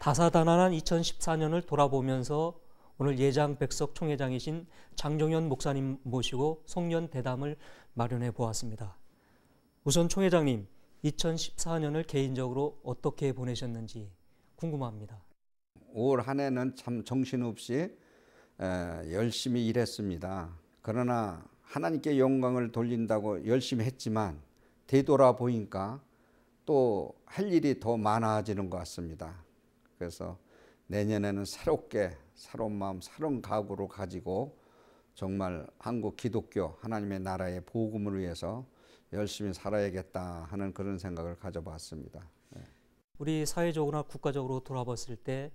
다사다난한 2014년을 돌아보면서 오늘 예장 백석 총회장이신 장종현 목사님 모시고 송년 대담을 마련해 보았습니다. 우선 총회장님, 2014년을 개인적으로 어떻게 보내셨는지 궁금합니다. 올한 해는 참 정신없이 열심히 일했습니다. 그러나 하나님께 영광을 돌린다고 열심히 했지만 되돌아보니까 또 할 일이 더 많아지는 것 같습니다. 그래서 내년에는 새롭게 새로운 마음, 새로운 각오로 가지고 정말 한국 기독교 하나님의 나라의 복음을 위해서 열심히 살아야겠다 하는 그런 생각을 가져봤습니다. 네. 우리 사회적으로나 국가적으로 돌아봤을 때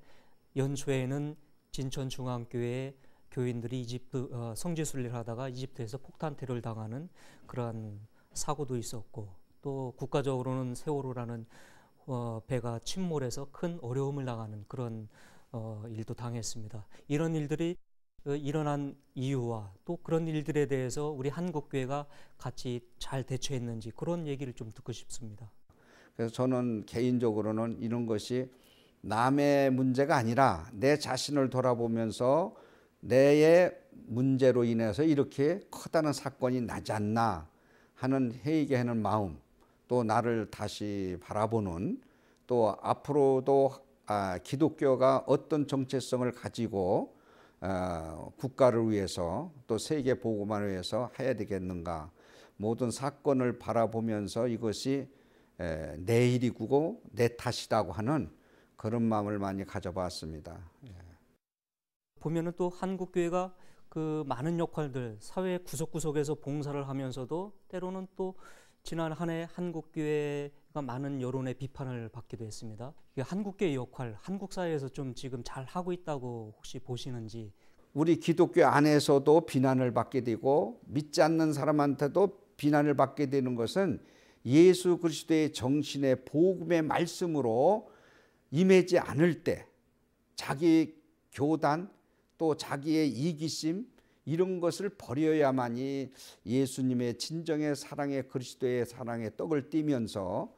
연초에는 진천중앙교회 교인들이 이집트 어, 성지 순례를 하다가 이집트에서 폭탄 테러를 당하는 그러한 사고도 있었고 또 국가적으로는 세월호라는 어, 배가 침몰해서 큰 어려움을 나가는 그런 어, 일도 당했습니다. 이런 일들이 어, 일어난 이유와 또 그런 일들에 대해서 우리 한국 교회가 같이 잘 대처했는지 그런 얘기를 좀 듣고 싶습니다. 그래서 저는 개인적으로는 이런 것이 남의 문제가 아니라 내 자신을 돌아보면서 내의 문제로 인해서 이렇게 커다란 사건이 나지 않나 하는 회개하는 마음 또 나를 다시 바라보는 또 앞으로도 아, 기독교가 어떤 정체성을 가지고 아, 국가를 위해서 또 세계 보고만을 위해서 해야 되겠는가 모든 사건을 바라보면서 이것이 내 일이고 내 탓이라고 하는 그런 마음을 많이 가져봤습니다. 예. 보면은 또 한국 교회가 그 많은 역할들 사회 구석구석에서 봉사를 하면서도 때로는 또 지난 한 해 한국교회가 많은 여론의 비판을 받기도 했습니다. 한국교회 역할, 한국 사회에서 좀 지금 잘 하고 있다고 혹시 보시는지 우리 기독교 안에서도 비난을 받게 되고 믿지 않는 사람한테도 비난을 받게 되는 것은 예수 그리스도의 정신의 복음의 말씀으로 임하지 않을 때 자기 교단 또 자기의 이기심 이런 것을 버려야만이 예수님의 진정의 사랑의 그리스도의 사랑의 떡을 띠면서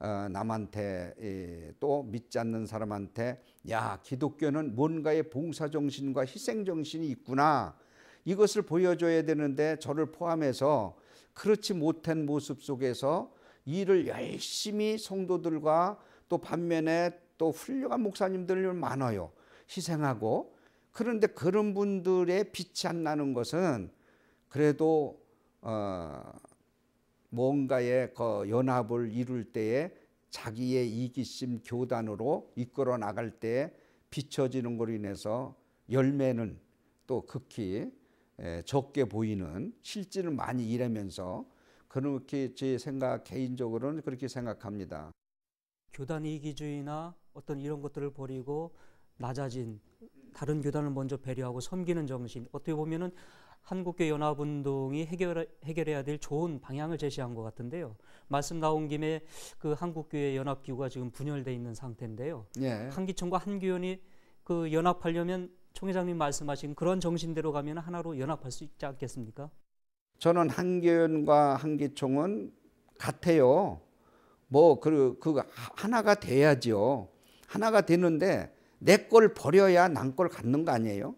어, 남한테 예, 또 믿지 않는 사람한테 야 기독교는 뭔가의 봉사 정신과 희생 정신이 있구나 이것을 보여줘야 되는데 저를 포함해서 그렇지 못한 모습 속에서 일을 열심히 성도들과 또 반면에 또 훌륭한 목사님들 많아요 희생하고 그런데 그런 분들의 빛이 안 나는 것은 그래도 어 뭔가의 그 연합을 이룰 때에 자기의 이기심 교단으로 이끌어 나갈 때에 비춰지는 걸로 인해서 열매는 또 극히 적게 보이는 실질을 많이 이하면서 그렇게 제 생각 개인적으로는 그렇게 생각합니다. 교단 이기주의나 어떤 이런 것들을 버리고 낮아진 다른 교단을 먼저 배려하고 섬기는 정신 어떻게 보면은 한국교 연합운동이 해결, 해결해야 될 좋은 방향을 제시한 것 같은데요. 말씀 나온 김에 그 한국교회 연합기구가 지금 분열돼 있는 상태인데요. 예. 한기총과 한교연이 그 연합하려면 총회장님 말씀하신 그런 정신대로 가면 하나로 연합할 수 있지 않겠습니까? 저는 한교연과 한기총은 같아요. 뭐그그 그 하나가 돼야죠. 하나가 되는데 내걸 버려야 남걸 갖는 거 아니에요?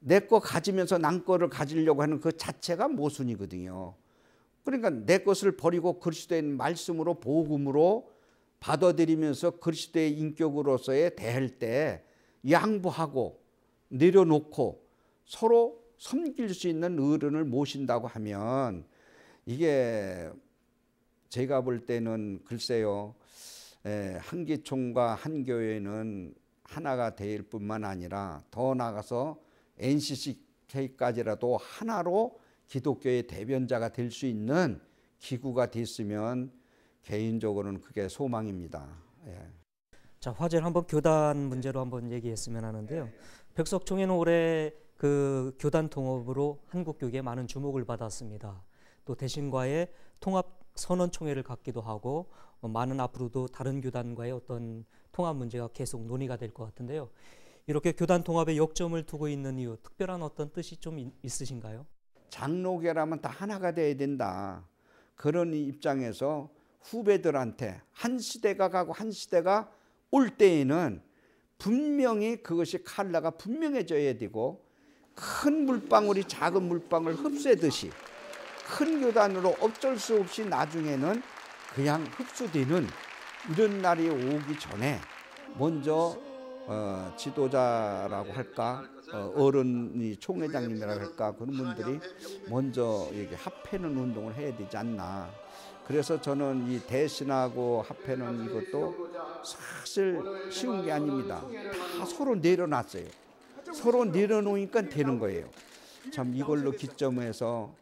내 거 가지면서 남 거를 가지려고 하는 그 자체가 모순이거든요. 그러니까 내 것을 버리고 그리스도의 말씀으로 복음으로 받아들이면서 그리스도의 인격으로서의 대할 때 양보하고 내려놓고 서로 섬길 수 있는 어른을 모신다고 하면 이게 제가 볼 때는 글쎄요 한기총과 한교회는 하나가 될 뿐만 아니라 더 나아가서 NCCK까지라도 하나로 기독교의 대변자가 될 수 있는 기구가 됐으면 개인적으로는 그게 소망입니다. 예. 자 화제를 한번 교단 문제로 한번 얘기했으면 하는데요. 백석총회는 올해 그 교단 통합으로 한국 교계에 많은 주목을 받았습니다. 또 대신과의 통합 선언 총회를 갖기도 하고 어, 많은 앞으로도 다른 교단과의 어떤 통합 문제가 계속 논의가 될 것 같은데요. 이렇게 교단 통합에 역점을 두고 있는 이유, 특별한 어떤 뜻이 좀 있으신가요? 장로계라면 다 하나가 돼야 된다. 그런 입장에서 후배들한테 한 시대가 가고 한 시대가 올 때에는 분명히 그것이 칼라가 분명해져야 되고 큰 물방울이 작은 물방울 흡수하듯이 큰 교단으로 어쩔 수 없이 나중에는 그냥 흡수되는 이런 날이 오기 전에 먼저 어, 지도자라고 할까 어, 른이 총회장님이라고 할까 그런 분들이 먼저 이게 합해는 운동을 해야 되지 않나 그래서 저는 이 대신하고 합해는 이것도 사실 쉬운 게 아닙니다 다 서로 내려놨어요 서로 내려놓으니까 되는 거예요 참 이걸로 기점해서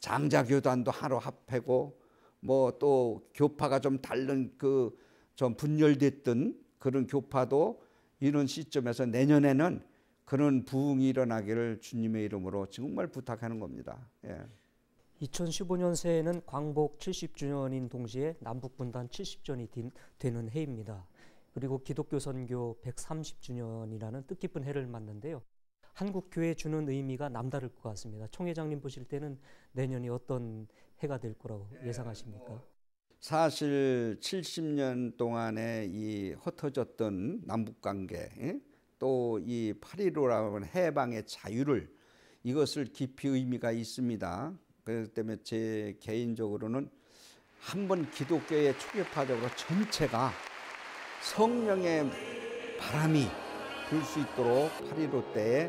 장자교단도 하루 합해고 뭐 또 교파가 좀 다른 그좀 분열됐던 그런 교파도 이런 시점에서 내년에는 그런 부흥이 일어나기를 주님의 이름으로 정말 부탁하는 겁니다. 예. 2015년 새해는 광복 70주년인 동시에 남북분단 70전이 되는 해입니다. 그리고 기독교 선교 130주년이라는 뜻깊은 해를 맞는데요. 한국 교회 주는 의미가 남다를 것 같습니다. 총회장님 보실 때는 내년이 어떤 해가 될 거라고 예, 예상하십니까? 뭐 사실 70년 동안에 이 흩어졌던 남북 관계 또 이파리로라는 해방의 자유를 이것을 깊이 의미가 있습니다. 그렇기 때문에 제 개인적으로는 한 번 기독교의 초계파적으로 전체가 성령의 바람이 불 수 있도록 8.15 때에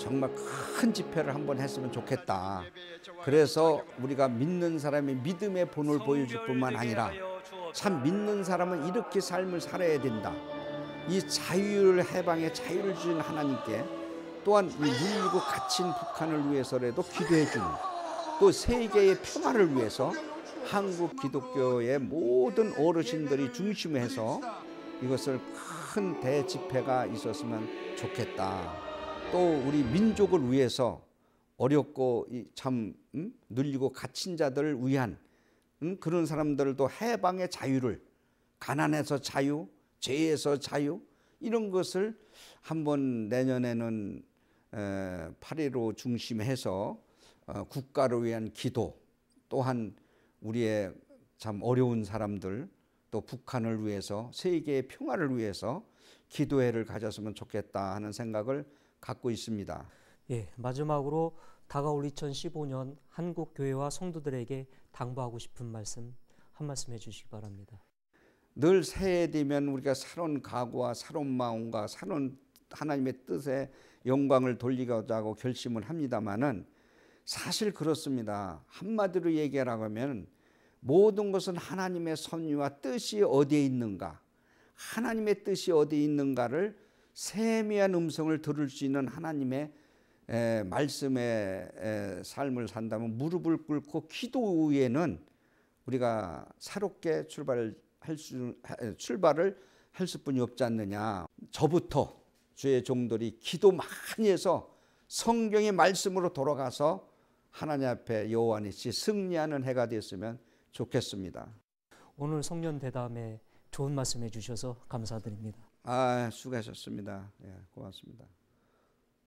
정말 큰 집회를 한번 했으면 좋겠다. 그래서 우리가 믿는 사람이 믿음의 본을 보여줄 뿐만 아니라 참 믿는 사람은 이렇게 삶을 살아야 된다. 이 자유를 해방의 자유를 주신 하나님께 또한 이 눌리고 갇힌 북한을 위해서라도 기도해 주는 또 세계의 평화를 위해서 한국 기독교의 모든 어르신들이 중심에서 이것을 큰 대집회가 있었으면 좋겠다. 또 우리 민족을 위해서 어렵고 참 음? 눌리고 갇힌 자들을 위한 음? 그런 사람들도 해방의 자유를 가난에서 자유, 죄에서 자유 이런 것을 한번 내년에는 파리로 중심해서 어, 국가를 위한 기도 또한 우리의 참 어려운 사람들 또 북한을 위해서 세계의 평화를 위해서 기도회를 가졌으면 좋겠다 하는 생각을 갖고 있습니다. 예, 마지막으로 다가올 2015년 한국 교회와 성도들에게 당부하고 싶은 말씀 한 말씀 해주시기 바랍니다. 늘 새해 되면 우리가 새로운 각오와 새로운 마음과 새로운 하나님의 뜻에 영광을 돌리고자 고 결심을 합니다만은 사실 그렇습니다. 한마디로 얘기하라고 하면 모든 것은 하나님의 섭리와 뜻이 어디에 있는가, 하나님의 뜻이 어디에 있는가를 세미한 음성을 들을 수 있는 하나님의 에, 말씀의 에, 삶을 산다면 무릎을 꿇고 기도 후에는 우리가 새롭게 출발할 수 출발을 할 수뿐이 없지 않느냐. 저부터 주의 종들이 기도 많이 해서 성경의 말씀으로 돌아가서 하나님 앞에 여호와니시 승리하는 해가 됐으면 좋겠습니다. 오늘 성년 대담에 좋은 말씀해 주셔서 감사드립니다. 아, 수고하셨습니다. 예, 고맙습니다.